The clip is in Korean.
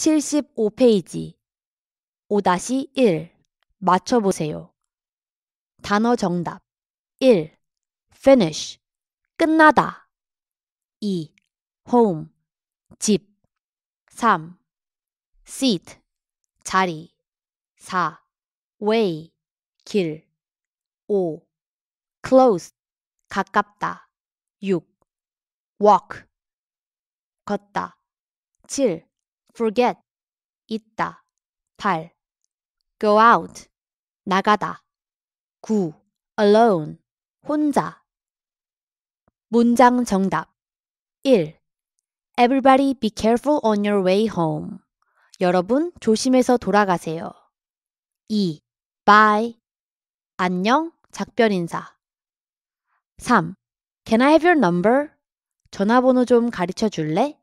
75페이지 5-1 맞춰보세요. 단어 정답 1. finish 끝나다 2. home 집 3. seat 자리 4. way 길 5. close 가깝다 6. walk 걷다 7. forget 있다 8 go out 나가다 9 alone 혼자 문장 정답 1 Everybody be careful on your way home. 여러분 조심해서 돌아가세요. 2. Bye. 안녕. 작별 인사. 3. Can I have your number? 전화번호 좀 가르쳐 줄래?